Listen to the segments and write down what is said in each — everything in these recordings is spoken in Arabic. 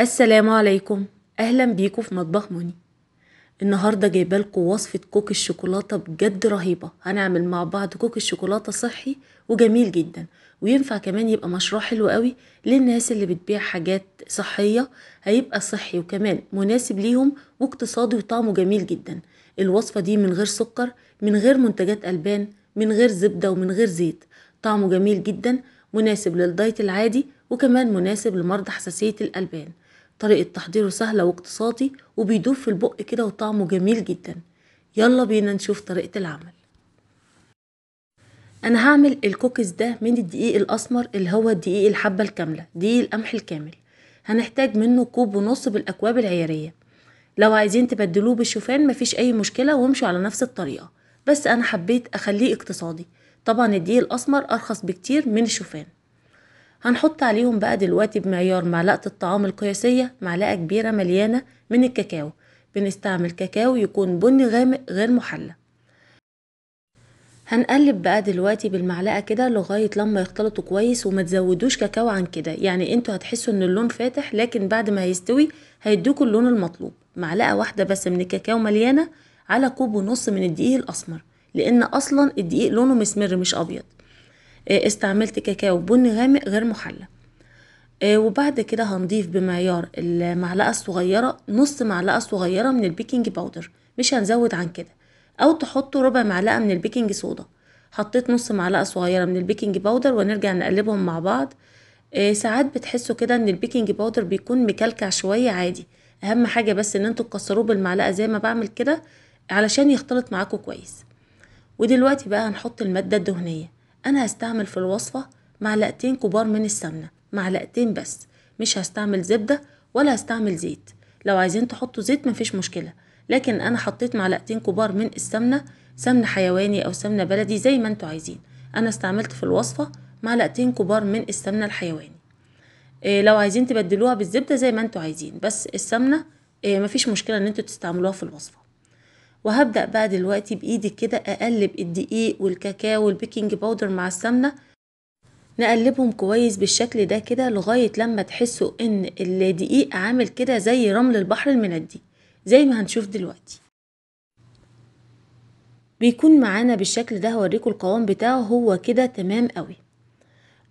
السلام عليكم اهلا بيكم في مطبخ موني النهارده جايبه لكم وصفه كوك الشوكولاته بجد رهيبه هنعمل مع بعض كوك الشوكولاته صحي وجميل جدا وينفع كمان يبقى مشروع حلو قوي للناس اللي بتبيع حاجات صحيه هيبقى صحي وكمان مناسب ليهم واقتصادي وطعمه جميل جدا الوصفه دي من غير سكر من غير منتجات البان من غير زبده ومن غير زيت طعمه جميل جدا مناسب للدايت العادي وكمان مناسب لمرضى حساسية الألبان طريقة تحضيره سهلة واقتصادي وبيدوب في البق كده وطعمه جميل جدا يلا بينا نشوف طريقة العمل انا هعمل الكوكيز ده من الدقيق الاسمر اللي هو الدقيق الحبة الكاملة دقيق القمح الكامل هنحتاج منه كوب ونص بالاكواب العيارية لو عايزين تبدلوه بالشوفان مفيش اي مشكلة وامشوا على نفس الطريقة بس انا حبيت اخليه اقتصادي طبعا الدقيق الاسمر ارخص بكتير من الشوفان هنحط عليهم بقى دلوقتي بمعيار معلقة الطعام القياسية معلقة كبيرة مليانة من الكاكاو بنستعمل كاكاو يكون بني غامق غير محلى هنقلب بقى دلوقتي بالمعلقة كده لغاية لما يختلطوا كويس وما تزودوش كاكاو عن كده يعني انتوا هتحسوا ان اللون فاتح لكن بعد ما هيستوي هيدوكوا اللون المطلوب معلقة واحدة بس من الكاكاو مليانة على كوب ونص من الدقيق الأسمر لأن أصلا الدقيق لونه مسمر مش أبيض إيه، استعملت كاكاو بني غامق غير محلى إيه، وبعد كده هنضيف بمعيار المعلقة الصغيرة نص معلقة صغيرة من البيكنج باودر مش هنزود عن كده او تحطوا ربع معلقة من البيكنج صودا حطيت نص معلقة صغيرة من البيكنج باودر ونرجع نقلبهم مع بعض إيه، ساعات بتحسوا كده ان البيكنج باودر بيكون مكلكع شوية عادي اهم حاجة بس ان انتوا تكسروه بالمعلقة زي ما بعمل كده علشان يختلط معاكم كويس ودلوقتي بقى هنحط المادة الدهنية أنا هستعمل في الوصفة معلقتين كبار من السمنة معلقتين بس مش هستعمل زبدة ولا هستعمل زيت لو عايزين تحطوا زيت مفيش مشكلة لكن أنا حطيت معلقتين كبار من السمنة سمن حيواني أو سمنة بلدي زي ما انتوا عايزين أنا استعملت في الوصفة معلقتين كبار من السمنة الحيواني إيه لو عايزين تبدلوها بالزبدة زي ما انتوا عايزين بس السمنة إيه مفيش مشكلة ان انتوا تستعملوها في الوصفة وهبدأ بقى دلوقتي بإيدي كده أقلب الدقيق والكاكاو والبيكنج باودر مع السمنة نقلبهم كويس بالشكل ده كده لغاية لما تحسوا إن الدقيق عامل كده زي رمل البحر المندي زي ما هنشوف دلوقتي بيكون معانا بالشكل ده هوريكم القوام بتاعه هو كده تمام قوي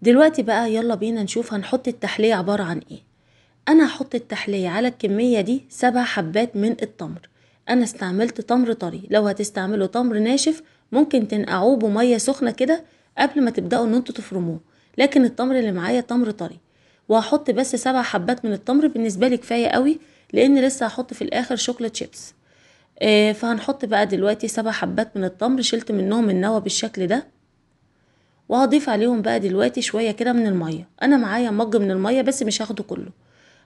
دلوقتي بقى يلا بينا نشوف هنحط التحلية عبارة عن ايه انا هحط التحلية على الكمية دي سبع حبات من التمر انا استعملت تمر طري لو هتستعملوا تمر ناشف ممكن تنقعوه بميه سخنه كده قبل ما تبداوا ان انتوا تفرموه لكن التمر اللي معايا تمر طري وهحط بس سبع حبات من التمر بالنسبه لي كفايه قوي لان لسه هحط في الاخر شوكليت شيبس آه فهنحط بقى دلوقتي سبع حبات من التمر شلت منهم النوى بالشكل ده وهضيف عليهم بقى دلوقتي شويه كده من الميه انا معايا مج من الميه بس مش هاخده كله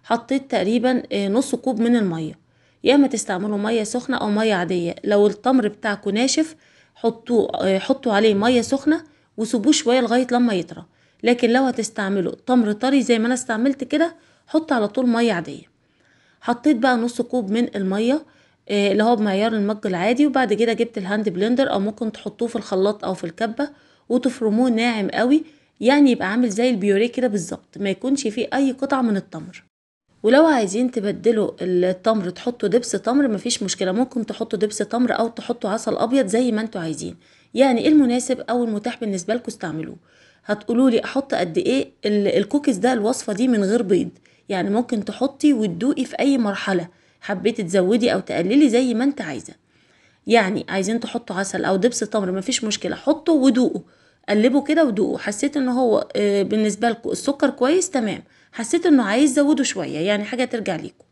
حطيت تقريبا آه نص كوب من الميه يا اما تستعملوا ميه سخنه او ميه عاديه لو التمر بتاعكم ناشف حطوه حطوا عليه ميه سخنه وسيبوه شويه لغايه لما يطرى لكن لو هتستعملوا تمر طري زي ما انا استعملت كده حط على طول ميه عاديه حطيت بقى نص كوب من الميه آه، اللي هو بمعيار المج العادي وبعد كده جبت الهاند بلندر او ممكن تحطوه في الخلاط او في الكبه وتفرموه ناعم قوي يعني يبقى عامل زي البيوريه كده بالظبط ما يكونش فيه اي قطعه من التمر ولو عايزين تبدلوا التمر تحطوا دبس تمر مفيش مشكلة ممكن تحطوا دبس تمر أو تحطوا عسل أبيض زي ما انتوا عايزين يعني إيه المناسب أو المتاح بالنسبة لكم استعملوه هتقولوا لي أحط قد إيه الكوكيز ده الوصفة دي من غير بيض يعني ممكن تحطي وتدوقي في أي مرحلة حبيتي تزودي أو تقللي زي ما انت عايزة يعني عايزين تحطوا عسل أو دبس تمر مفيش مشكلة حطوا ودوقوا قلبوا كده ودوقوا حسيت ان هو آه، بالنسبة لكم السكر كويس تمام حسيت انه عايز زوده شويه يعني حاجه ترجع ليكم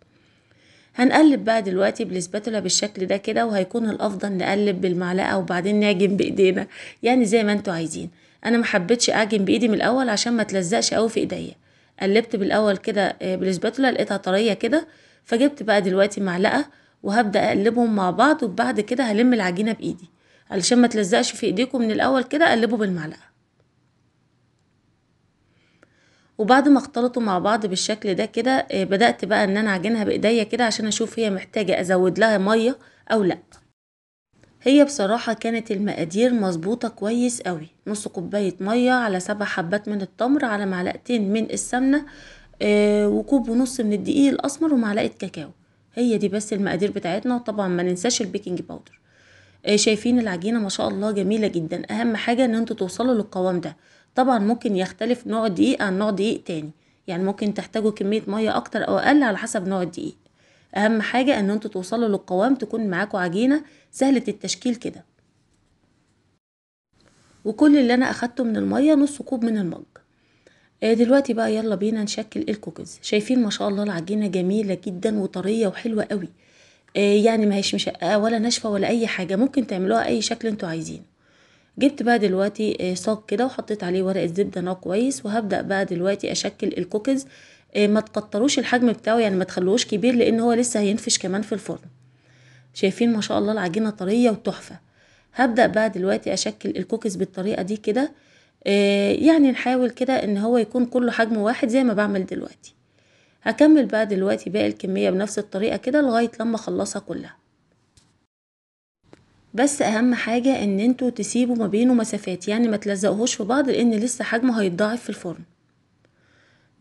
هنقلب بقى دلوقتي بالسباتولا بالشكل ده كده وهيكون الافضل نقلب بالمعلقه وبعدين نعجن بايدينا يعني زي ما انتوا عايزين انا ما حبيتش اعجن بايدي من الاول عشان ما تلزقش قوي في ايديا قلبت بالاول كده آه، بالسباتولا لقيتها طريه كده فجبت بقى دلوقتي معلقه وهبدا اقلبهم مع بعض وبعد كده هلم العجينه بايدي علشان ما تلزقش في ايديكم من الاول كده قلبوا بالمعلقه وبعد ما اختلطوا مع بعض بالشكل ده كده آه، بدأت بقى ان انا اعجنها بايديا كده عشان اشوف هي محتاجة ازود لها مية او لا هي بصراحة كانت المقادير مظبوطة كويس قوي نص كوباية مية على سبع حبات من التمر على معلقتين من السمنة آه، وكوب ونص من الدقيق الأسمر ومعلقة كاكاو هي دي بس المقادير بتاعتنا وطبعا ما ننساش البيكنج باودر آه، شايفين العجينة ما شاء الله جميلة جدا أهم حاجة إن انتوا توصلوا للقوام ده طبعا ممكن يختلف نوع الدقيق عن نوع دقيق تاني يعني ممكن تحتاجوا كمية مية أكتر أو أقل على حسب نوع الدقيق أهم حاجة أن انتوا توصلوا للقوام تكون معاكوا عجينة سهلة التشكيل كده وكل اللي أنا أخدته من المية نص كوب من المج آه، دلوقتي بقى يلا بينا نشكل الكوكيز شايفين ما شاء الله العجينة جميلة جدا وطرية وحلوة قوي آه، يعني ما هيش مشققة ولا ناشفة ولا أي حاجة ممكن تعملوها أي شكل انتوا عايزينه جبت بقى دلوقتي آه، صاج كده وحطيت عليه ورقه زبده نوع كويس وهبدا بقى دلوقتي اشكل الكوكيز آه، ما تقطروش الحجم بتاعه يعني ما تخلوهوش كبير لان هو لسه هينفش كمان في الفرن شايفين ما شاء الله العجينه طريه وتحفه هبدا بقى دلوقتي اشكل الكوكيز بالطريقه دي كده آه، يعني نحاول كده ان هو يكون كله حجم واحد زي ما بعمل دلوقتي هكمل بقى دلوقتي باقي الكميه بنفس الطريقه كده لغايه لما اخلصها كلها بس اهم حاجة ان انتوا تسيبوا ما بينه مسافات يعني ما تلزقهوش في بعض لان لسه حجمه هيتضاعف في الفرن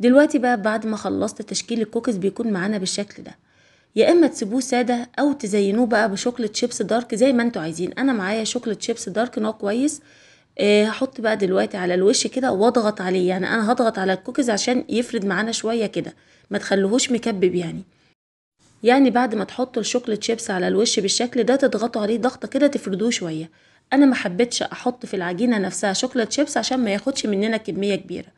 دلوقتي بقى بعد ما خلصت تشكيل الكوكيز بيكون معانا بالشكل ده يا اما تسيبوه ساده او تزينوه بقى بشوكلة شيبس دارك زي ما انتوا عايزين انا معايا شوكلة شيبس دارك نوع كويس آه، هحط بقى دلوقتي على الوش كده واضغط عليه يعني انا هضغط على الكوكيز عشان يفرد معانا شويه كده ما تخلوهوش مكبب يعني يعني بعد ما تحطوا الشوكليت شيبس على الوش بالشكل ده تضغطوا عليه ضغطه كده تفردوه شويه انا ما حبيتش احط في العجينه نفسها شوكليت شيبس عشان ما ياخدش مننا كميه كبيره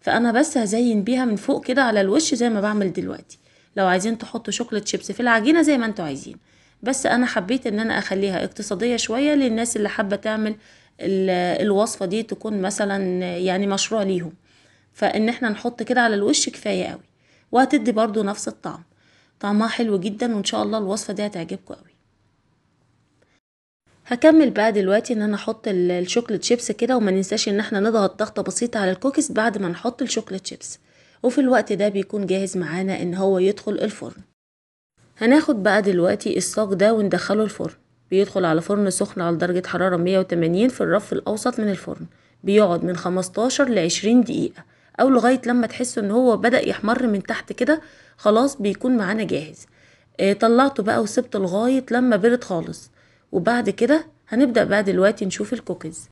فانا بس هزين بيها من فوق كده على الوش زي ما بعمل دلوقتي لو عايزين تحطوا شوكليت شيبس في العجينه زي ما انتوا عايزين بس انا حبيت ان انا اخليها اقتصاديه شويه للناس اللي حابه تعمل الوصفه دي تكون مثلا يعني مشروع ليهم فان احنا نحط كده على الوش كفايه قوي وهتدي برضو نفس الطعم طعمها حلو جدا وان شاء الله الوصفة دي هتعجبكم قوي هكمل بقى دلوقتي ان انا احط الشوكليت شيبس كده وما ننساش ان احنا نضغط ضغطه بسيطه على الكوكيز بعد ما نحط الشوكليت شيبس وفي الوقت ده بيكون جاهز معانا ان هو يدخل الفرن هناخد بقى دلوقتي الصاج ده وندخله الفرن بيدخل على فرن سخن على درجة حرارة 180 في الرف الأوسط من الفرن بيقعد من 15 ل 20 دقيقة او لغايه لما تحسوا ان هو بدا يحمر من تحت كده خلاص بيكون معانا جاهز آه، طلعته بقى وسبته لغايه لما برد خالص وبعد كده هنبدا بقى دلوقتي نشوف الكوكيز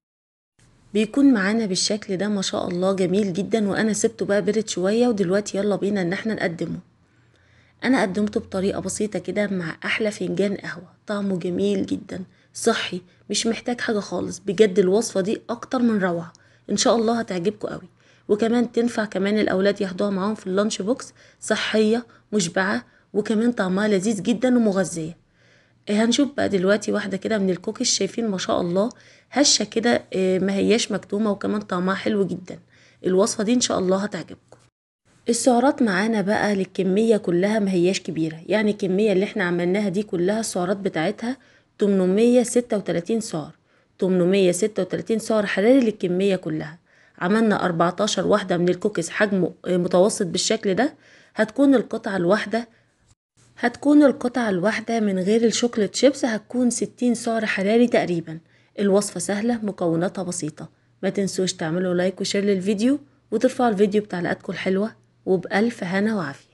بيكون معانا بالشكل ده ما شاء الله جميل جدا وانا سبته بقى برد شويه ودلوقتي يلا بينا ان احنا نقدمه انا قدمته بطريقه بسيطه كده مع احلى فنجان قهوه طعمه جميل جدا صحي مش محتاج حاجه خالص بجد الوصفه دي اكتر من روعه ان شاء الله هتعجبكم قوي وكمان تنفع كمان الأولاد ياخدوها معاهم في اللانش بوكس صحية مشبعة وكمان طعمها لذيذ جدا ومغذية آه، هنشوف بقى دلوقتي واحدة كده من الكوكيز شايفين ما شاء الله هشة كده آه، ما هياش مكتومة وكمان طعمها حلو جدا الوصفة دي إن شاء الله هتعجبكم السعرات معانا بقى للكمية كلها ما هياش كبيرة يعني الكمية اللي احنا عملناها دي كلها السعرات بتاعتها 836 سعر 836 سعر حراري للكمية كلها عملنا 14 واحدة من الكوكيز حجم متوسط بالشكل ده هتكون القطعة الواحدة هتكون القطعة الواحدة من غير الشوكليت شيبس هتكون 60 سعر حراري تقريبا الوصفة سهلة مكوناتها بسيطة ما تنسوش تعملوا لايك وشير للفيديو وترفعوا الفيديو بتعليقاتكم الحلوة وبألف هنا وعافية